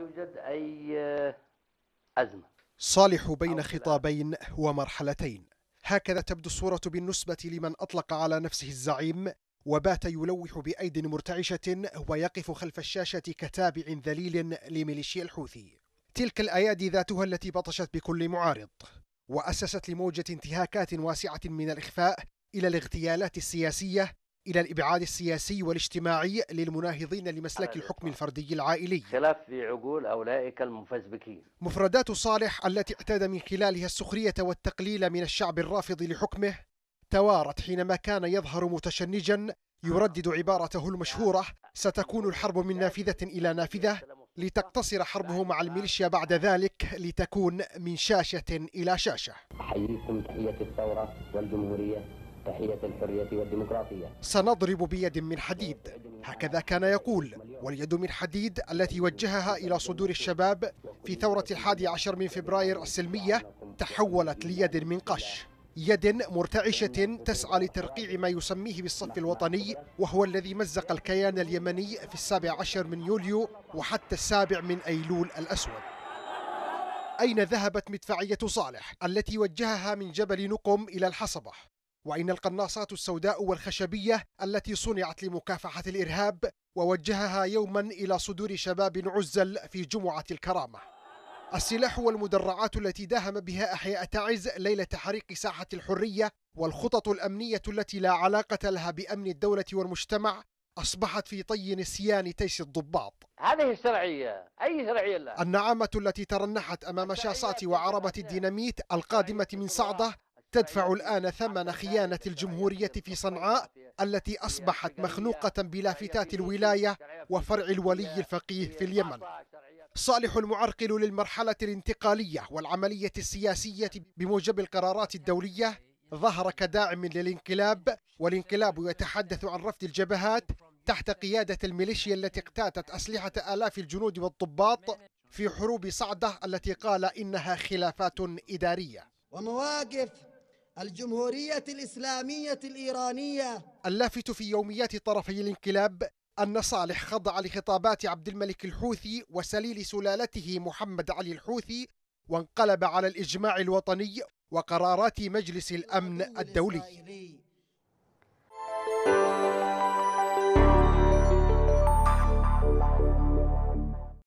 توجد أي آه، أزمة صالح بين خطابين ومرحلتين هكذا تبدو الصورة بالنسبة لمن أطلق على نفسه الزعيم وبات يلوح بأيد مرتعشة ويقف خلف الشاشة كتابع ذليل لميليشيا الحوثي تلك الأيادي ذاتها التي بطشت بكل معارض وأسست لموجة انتهاكات واسعة من الإخفاء إلى الاغتيالات السياسية إلى الإبعاد السياسي والاجتماعي للمناهضين لمسلك الحكم الفردي العائلي خلاف في عقول أولئك المفزبكين مفردات صالح التي اعتاد من خلالها السخرية والتقليل من الشعب الرافض لحكمه توارت حينما كان يظهر متشنجا يردد عبارته المشهورة ستكون الحرب من نافذة إلى نافذة لتقتصر حربه مع الميليشيا بعد ذلك لتكون من شاشة إلى شاشة أحييكم تحية الثورة والجمهورية تحية الحرية والديمقراطية سنضرب بيد من حديد هكذا كان يقول واليد من حديد التي وجهها إلى صدور الشباب في ثورة الحادي عشر من فبراير السلمية تحولت ليد من قش يد مرتعشة تسعى لترقيع ما يسميه بالصف الوطني وهو الذي مزق الكيان اليمني في السابع عشر من يوليو وحتى السابع من أيلول الأسود أين ذهبت مدفعية صالح التي وجهها من جبل نقم إلى الحصبة وإن القناصات السوداء والخشبية التي صنعت لمكافحة الإرهاب ووجهها يوما إلى صدور شباب عزل في جمعة الكرامة السلاح والمدرعات التي داهم بها أحياء تعز ليلة حريق ساحة الحرية والخطط الأمنية التي لا علاقة لها بأمن الدولة والمجتمع أصبحت في طي نسيان تيس الضباط هذه الشرعية أي شرعية لا. النعامة التي ترنحت أمام شاصات وعربة الديناميت القادمة من صعدة تدفع الآن ثمن خيانة الجمهورية في صنعاء التي أصبحت مخنوقة بلافتات الولاية وفرع الولي الفقيه في اليمن صالح المعرقل للمرحلة الانتقالية والعملية السياسية بموجب القرارات الدولية ظهر كداعم للانقلاب والانقلاب يتحدث عن رفض الجبهات تحت قيادة الميليشيا التي اقتاتت أسلحة آلاف الجنود والضباط في حروب صعدة التي قال إنها خلافات إدارية ومواقف الجمهورية الإسلامية الإيرانية اللافت في يوميات طرفي الانقلاب أن صالح خضع لخطابات عبد الملك الحوثي وسليل سلالته محمد علي الحوثي وانقلب على الإجماع الوطني وقرارات مجلس الأمن الدولي